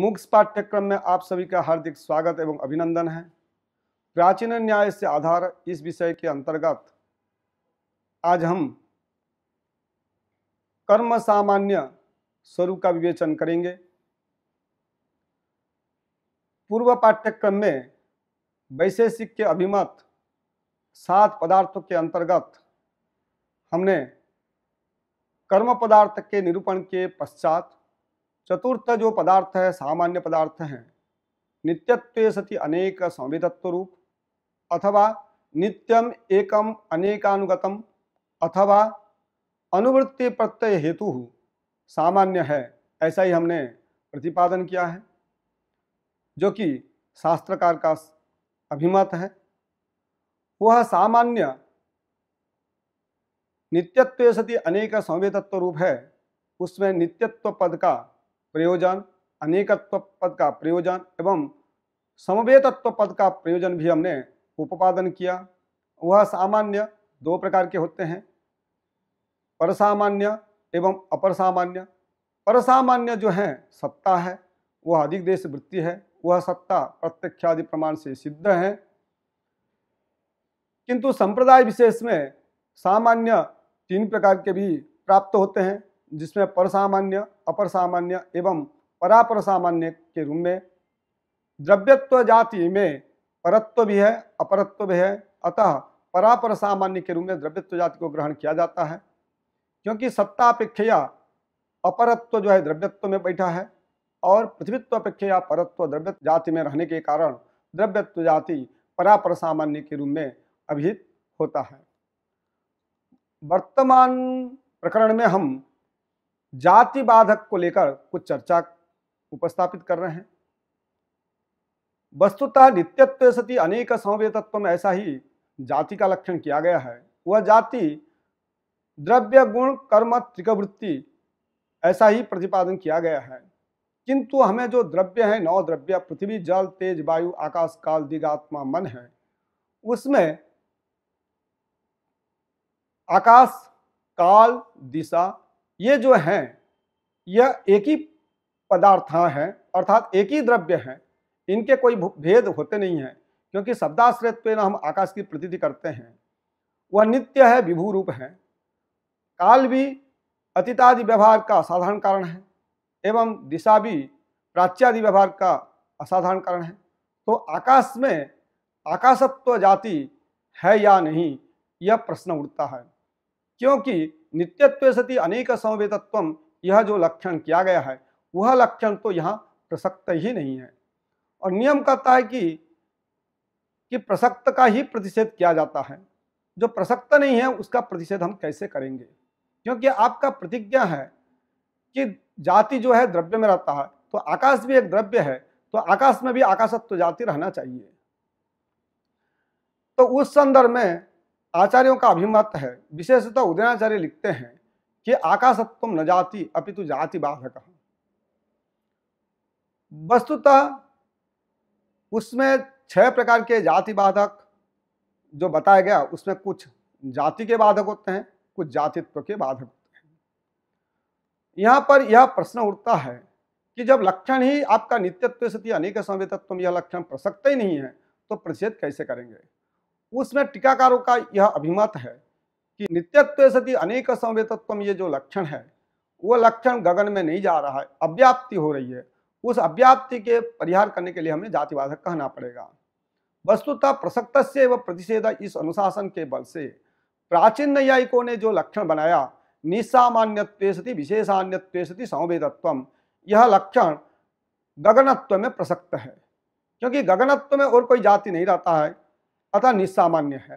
मुग्स पाठ्यक्रम में आप सभी का हार्दिक स्वागत एवं अभिनंदन है प्राचीन न्याय से आधार इस विषय के अंतर्गत आज हम कर्म सामान्य स्वरूप का विवेचन करेंगे पूर्व पाठ्यक्रम में वैशेषिक के अभिमत सात पदार्थों के अंतर्गत हमने कर्म पदार्थ के निरूपण के पश्चात चतुर्थ जो पदार्थ है सामान्य पदार्थ हैं नित्यत्व सति अनेक संविधत्व रूप अथवा नित्यम एकम अनेकानुगतम अथवा अनुवृत्ति प्रत्यय हेतु सामान्य है ऐसा ही हमने प्रतिपादन किया है जो कि शास्त्रकार का अभिमत है वह सामान्य नित्यत्व सति अनेक संवेदत्व रूप है उसमें नित्यत्व पद का प्रयोजन अनेकत्व पद का प्रयोजन एवं समवेतत्व पद का प्रयोजन भी हमने उपपादन किया वह सामान्य दो प्रकार के होते हैं परसामान्य एवं अपरसामान्य परसामान्य जो है सत्ता है वह अधिक देश वृत्ति है वह सत्ता प्रत्यक्षादि प्रमाण से सिद्ध है किंतु संप्रदाय विशेष में सामान्य तीन प्रकार के भी प्राप्त होते हैं जिसमें परसामान्य अपर सामान्य एवं परापर सामान्य के रूप में द्रव्यत्व जाति में परत्व भी है अपरत्व भी है अतः परापर सामान्य के रूप में द्रव्यत्व जाति को ग्रहण किया जाता है क्योंकि सत्तापेक्षया अपरत्व जो है द्रव्यत्व में बैठा है और पृथ्वीत्व अपेक्षया परत्व द्रव्य जाति में रहने के कारण द्रव्यत्व जाति परापर सामान्य के रूप में अभिहित होता है वर्तमान प्रकरण में हम जाति बाधक को लेकर कुछ चर्चा उपस्थापित कर रहे हैं वस्तुतः नित्यत्व सती अनेक तत्व में ऐसा ही जाति का लक्षण किया गया है वह जाति द्रव्य गुण कर्म त्रिकवृत्ति ऐसा ही प्रतिपादन किया गया है किंतु हमें जो द्रव्य है नौ द्रव्य पृथ्वी जल तेज वायु आकाश काल दिगात्मा मन है उसमें आकाश काल दिशा ये जो हैं यह एक ही पदार्थ हाँ हैं अर्थात एक ही द्रव्य हैं इनके कोई भेद होते नहीं हैं क्योंकि ना हम आकाश की प्रतीति करते हैं वह नित्य है विभू रूप है काल भी अतीतादि व्यवहार का असाधारण कारण है एवं दिशा भी प्राच्यादि व्यवहार का असाधारण कारण है तो आकाश में आकाशत्व जाति है या नहीं यह प्रश्न उठता है क्योंकि नित्यत्व सति अनेक संवेदत्व यह जो लक्षण किया गया है वह लक्षण तो यहाँ प्रसक्त ही नहीं है और नियम कहता है कि कि प्रसक्त का ही प्रतिषेध किया जाता है जो प्रसक्त नहीं है उसका प्रतिषेध हम कैसे करेंगे क्योंकि आपका प्रतिज्ञा है कि जाति जो है द्रव्य में रहता है तो आकाश भी एक द्रव्य है तो आकाश में भी आकाशत्व जाति रहना चाहिए तो उस संदर्भ में आचार्यों का अभिमत है विशेषतः उदयनाचार्य लिखते हैं कि आकाशत्व न जाति अपितु जाति बाधक वस्तुतः उसमें छह प्रकार के जाति बाधक जो बताया गया उसमें कुछ जाति के बाधक होते हैं कुछ जातित्व के बाधक होते हैं यहाँ पर यह प्रश्न उठता है कि जब लक्षण ही आपका नित्यत्व सती अनेक संवेदत्व यह लक्षण प्रसक्त ही नहीं है तो प्रतिषेध कैसे करेंगे उसमें टीकाकारों का यह अभिमत है कि नित्यत्व सति अनेक संवेतत्व ये जो लक्षण है वो लक्षण गगन में नहीं जा रहा है अव्याप्ति हो रही है उस अव्याप्ति के परिहार करने के लिए हमें जातिवाधक कहना पड़ेगा वस्तुतः प्रसक्त से व प्रतिषेध इस अनुशासन के बल से प्राचीन न्यायिकों ने जो लक्षण बनाया निसामान्यत्व सति विशेषान्य सति संवेदत्व यह लक्षण गगनत्व में प्रसक्त है क्योंकि गगनत्व में और कोई जाति नहीं रहता है अतः निस्सामान्य है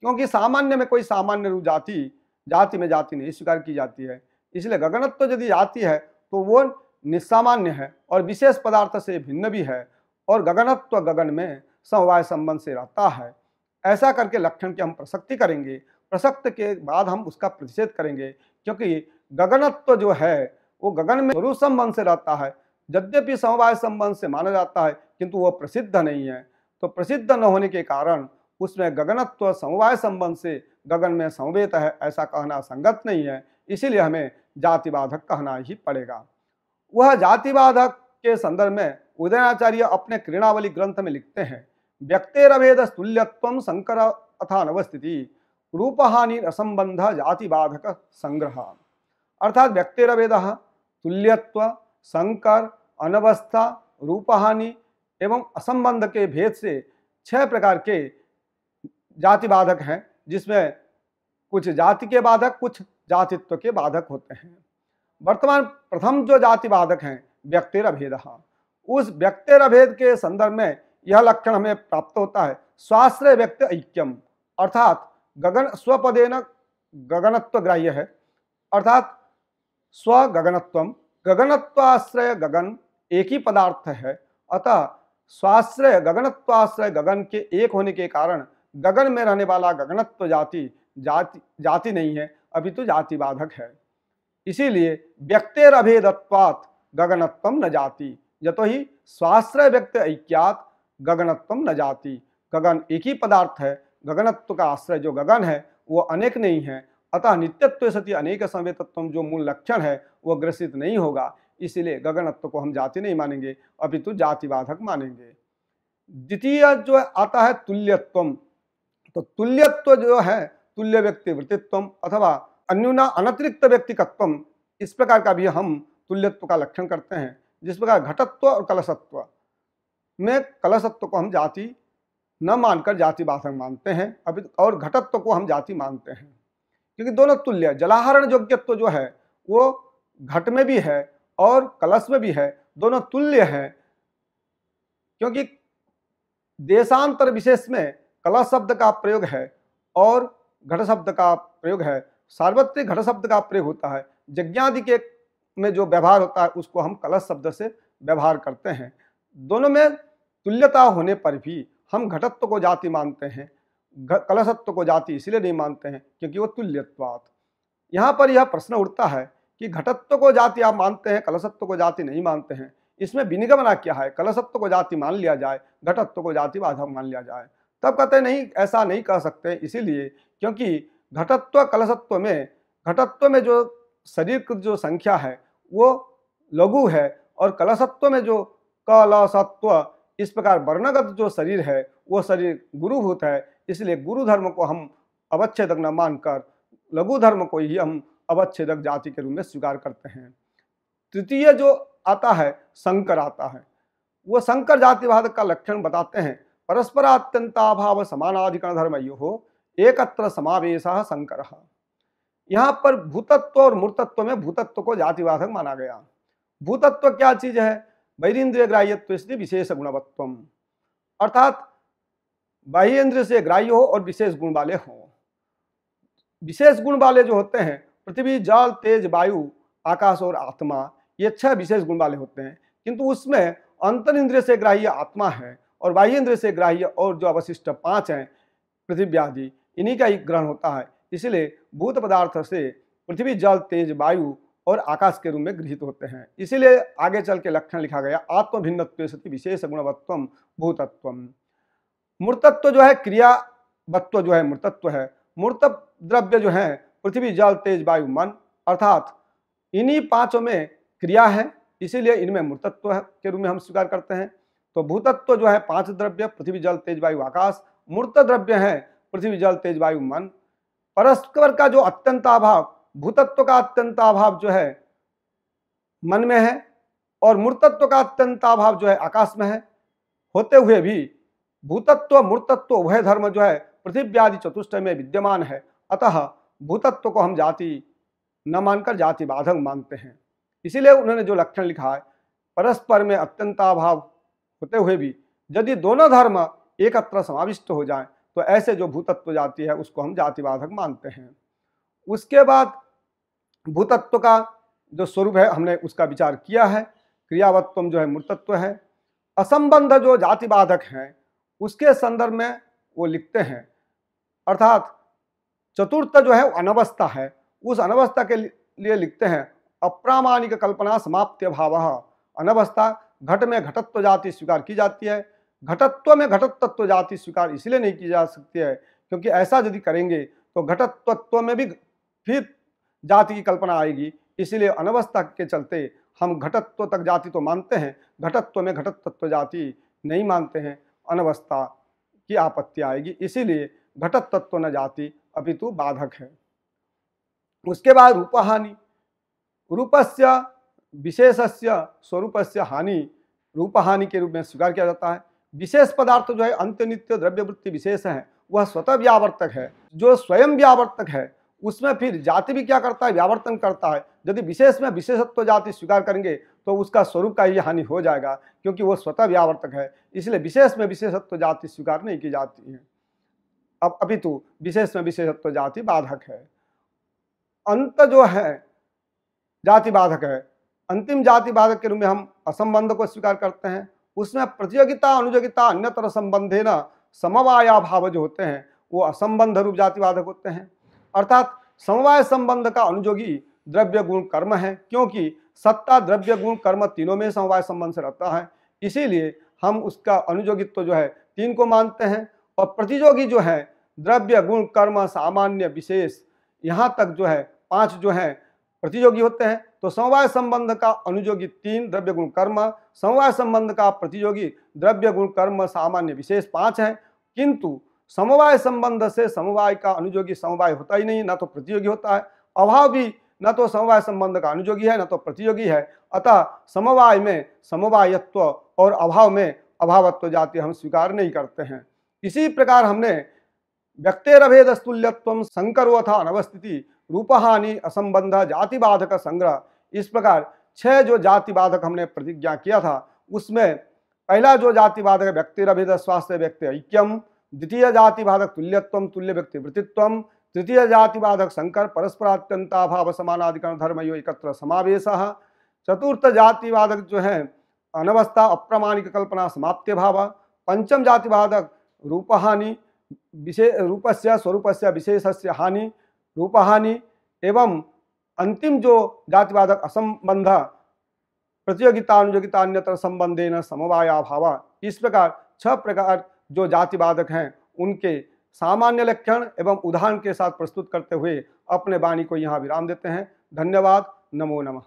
क्योंकि सामान्य में कोई सामान्य रूप जाति जाति में जाति नहीं स्वीकार की जाती है इसलिए गगनत्व तो यदि जाति है तो वो निस्सामान्य है और विशेष पदार्थ से भिन्न भी है और गगनत्व गगन में समवाय संबंध से रहता है ऐसा करके लक्षण की हम प्रसक्ति करेंगे प्रसक्त के बाद हम उसका प्रतिषेध करेंगे क्योंकि गगनत्व जो है वो गगन में जरूर संबंध से रहता है यद्यपि समवाय संबंध से माना जाता है किंतु वह प्रसिद्ध नहीं है तो प्रसिद्ध न होने के कारण उसमें गगनत्व समवाय संबंध से गगन में समवेत है ऐसा कहना संगत नहीं है इसीलिए हमें जातिवाधक कहना ही पड़ेगा वह जातिवाधक के संदर्भ में उदयनाचार्य अपने क्रीणावली ग्रंथ में लिखते हैं व्यक्तेरभेद स्तुल्यत्व संकर अथा नवस्थिति रूपहानि असंबंध जातिबाधक संग्रह अर्थात व्यक्तिरभेद तुल्यत्व संकर अनवस्था रूपहानि एवं असंबंध के भेद से छह प्रकार के जाति बाधक हैं जिसमें कुछ जाति के बाधक कुछ जातित्व के बाधक होते हैं वर्तमान प्रथम जो जाति बाधक हैं व्यक्तिर अभेद उस व्यक्तिर अभेद के संदर्भ में यह लक्षण हमें प्राप्त होता है स्वाश्रय व्यक्ति ऐक्यम अर्थात गगन स्वपदेन गगनत्व ग्राह्य है अर्थात स्वगगनत्व गगनत्वाश्रय गगन एक ही पदार्थ है अतः स्वाश्रय गगनत्वाश्रय गगन के एक होने के कारण गगन में रहने वाला गगनत्व जाति जाति जाति नहीं है अभी तो जाति बाधक है इसीलिए व्यक्तिर अभेदत्वात् गगनत्व न जाति यतो ही स्वाश्रय व्यक्त ऐक्यात गगनत्व न जाति गगन एक ही पदार्थ है गगनत्व का आश्रय जो गगन है वो अनेक नहीं है अतः नित्यत्व सती अनेक संवेतत्व जो मूल लक्षण है वो ग्रसित नहीं होगा इसीलिए गगनत्व को हम जाति नहीं मानेंगे अपितु तो जातिवाधक मानेंगे द्वितीय जो आता है तुल्यत्वम तो तुल्यत्व जो है तुल्य व्यक्ति वृत्तित्व अथवा अन्यूना अनतिरिक्त व्यक्तिकत्व इस प्रकार का भी हम तुल्यत्व का लक्षण करते हैं जिस प्रकार घटत्व और कलशत्व में कलशत्व को हम जाति न मानकर जाति बाधक मानते हैं अभी और घटत्व को हम जाति मानते हैं क्योंकि दोनों तुल्य जलाहरण योग्यत्व जो है वो घट में भी है और कलश में भी है दोनों तुल्य हैं क्योंकि देशांतर विशेष में कला शब्द का प्रयोग है और घट शब्द का प्रयोग है सार्वत्रिक घट शब्द का प्रयोग होता है यज्ञादि के में जो व्यवहार होता है उसको हम कलश शब्द से व्यवहार करते हैं दोनों में तुल्यता होने पर भी हम घटत्व को जाति मानते हैं कलशत्व को जाति इसलिए नहीं मानते हैं क्योंकि वो तुल्यत्वात यहाँ पर यह प्रश्न उठता है कि घटत्व को जाति आप मानते हैं कलशत्व को जाति नहीं मानते हैं इसमें विनिगमना क्या है कलशत्व को जाति मान लिया जाए घटत्व को जाति बाधा मान लिया जाए तब कहते नहीं ऐसा नहीं कह सकते इसीलिए क्योंकि घटत्व कलशत्व में घटत्व में जो शरीर की जो संख्या है वो लघु है और कलशत्व में जो कलशत्व इस प्रकार वर्णगत जो शरीर है वो शरीर गुरुभूत है इसलिए गुरु धर्म को हम अवच्छेद न मानकर लघु धर्म को ही हम अवच्छेदक जाति के रूप में स्वीकार करते हैं तृतीय जो आता है संकर आता है वो संकर जातिवाद का लक्षण बताते हैं परस्पर अत्यंताभाव समानाधिकरण धर्म यो हो एकत्र समावेश संकर यहाँ पर भूतत्व और मूर्तत्व में भूतत्व को जातिवाधक माना गया भूतत्व क्या चीज है वैरिंद्रिय ग्राह्यत्व इसलिए विशेष गुणवत्व अर्थात बाह्य इंद्र से ग्राह्य हो और विशेष गुण वाले हो विशेष गुण वाले जो होते हैं पृथ्वी जल तेज वायु आकाश और आत्मा ये छह विशेष गुण वाले होते हैं किंतु उसमें अंतर इंद्रिय से ग्राह्य आत्मा है और बाह्य इंद्रिय से ग्राह्य और जो अवशिष्ट पांच हैं पृथ्वी आदि इन्हीं का ही ग्रहण होता है इसलिए भूत पदार्थ से पृथ्वी जल तेज वायु और आकाश के रूप में गृहित होते हैं इसीलिए आगे चल के लक्षण लिखा गया आत्मभिन्नत्व सति विशेष गुणवत्व भूतत्व मूर्तत्व जो है क्रियावत्व जो है मूर्तत्व है मूर्त द्रव्य जो है पृथ्वी जल तेज वायु मन अर्थात इन्हीं पांचों में क्रिया है इसीलिए इनमें मूर्तत्व के रूप में हम स्वीकार करते हैं तो भूतत्व जो है पांच द्रव्य पृथ्वी जल तेज वायु आकाश मूर्त द्रव्य है पृथ्वी जल तेज वायु मन परस्पर का जो अत्यंत अभाव भूतत्व का अत्यंत अभाव जो है मन में है और मूर्तत्व का अत्यंत अभाव जो है आकाश में है होते हुए भी भूतत्व मूर्तत्व वह धर्म जो है पृथ्वी आदि चतुष्टय में विद्यमान है अतः भूतत्व को हम जाति न मानकर जाति बाधक मानते हैं इसीलिए उन्होंने जो लक्षण लिखा है परस्पर में अत्यंताभाव होते हुए भी यदि दोनों धर्म एकत्र समाविष्ट हो जाए तो ऐसे जो भूतत्व जाति है उसको हम जातिवाधक मानते हैं उसके बाद भूतत्व का जो स्वरूप है हमने उसका विचार किया है क्रियावत्वम जो है मूर्तत्व है असंबंध जो जातिवाधक हैं उसके संदर्भ में वो लिखते हैं अर्थात चतुर्थ जो है अनवस्था है उस अनवस्था के लिए लिखते हैं अप्रामाणिक कल्पना समाप्त भाव अनवस्था घट में घटत्व जाति स्वीकार की जाती है घटत्व में तत्व जाति स्वीकार इसलिए नहीं की जा सकती है क्योंकि ऐसा यदि करेंगे तो घटत्वत्व में भी फिर जाति की कल्पना आएगी इसीलिए अनवस्था के चलते हम घटत्व तक जाति तो मानते हैं घटत्व में घटत तत्व जाति नहीं मानते हैं अनवस्था की आपत्ति आएगी इसीलिए घटत तत्व न जाति अपितु बाधक है उसके बाद रूप हानि रूप से विशेष स्वरूप से हानि रूप हानि के रूप में स्वीकार किया जाता है विशेष पदार्थ जो है अंत्यनित्य द्रव्यवृत्ति विशेष है वह स्वतः व्यावर्तक है जो स्वयं व्यावर्तक है उसमें फिर जाति भी क्या करता है व्यावर्तन करता है यदि विशेष में विशेषत्व जाति स्वीकार करेंगे तो उसका स्वरूप का ही हानि हो जाएगा क्योंकि वह स्वतः व्यावर्तक है इसलिए विशेष में विशेषत्व जाति स्वीकार नहीं की जाती है अब अपितु तो विशेष में विशेषत्व तो जाति बाधक है अंत जो है जाति बाधक है अंतिम जाति बाधक के रूप में हम असंबंध को स्वीकार करते हैं उसमें प्रतियोगिता अनुयोगिता अन्य तरह संबंधे न समवाया भाव जो होते हैं वो असंबंध रूप जाति बाधक होते हैं अर्थात समवाय संबंध का अनुयोगी द्रव्य गुण कर्म है क्योंकि सत्ता द्रव्य गुण कर्म तीनों में समवाय संबंध से रहता है इसीलिए हम उसका अनुयोगित्व जो है तीन को मानते हैं और प्रतियोगी जो है द्रव्य गुण कर्म सामान्य विशेष यहाँ तक जो है पांच जो है प्रतियोगी होते हैं तो समवाय संबंध का अनुजोगी तीन द्रव्य गुण कर्म समवाय संबंध का प्रतियोगी द्रव्य गुण कर्म सामान्य विशेष पांच है किंतु समवाय संबंध से समवाय का अनुजोगी समवाय होता ही नहीं ना तो प्रतियोगी होता है अभाव भी न तो समवाय संबंध का अनुजोगी है न तो प्रतियोगी है अतः समवाय में समवायत्व और अभाव में अभावत्व जाति हम स्वीकार नहीं करते हैं इसी प्रकार हमने व्यक्तेरभेद स्तुल्यत्व संकरोथा अनवस्थिति रूपहानि असंबंध जातिबाधक संग्रह इस प्रकार छह जो जातिवादक हमने प्रतिज्ञा किया था उसमें पहला जो जातिबाधक व्यक्तिरभेद स्वास्थ्य व्यक्ति ऐक्यम द्वितीय जातिबाधक तुल्यत्व तुल्य व्यक्ति वृत्तित्व तृतीय जातिवादक संकर परस्परात्यंताभाव समानाधिकरण धर्म यो एकत्र समावेश चतुर्थ जातिवादक जो है अनवस्था अप्रमाणिक कल्पना समाप्त भाव पंचम जातिवादक रूपहानि विशेष रूपस्य स्वरूपस्य विशेषस्य हानि रूपहानि एवं अंतिम जो जातिवादक असंबंध न संबंधेन समवायाभाव इस प्रकार छह प्रकार जो जातिवादक हैं उनके सामान्य लक्षण एवं उदाहरण के साथ प्रस्तुत करते हुए अपने वाणी को यहाँ विराम देते हैं धन्यवाद नमो नमः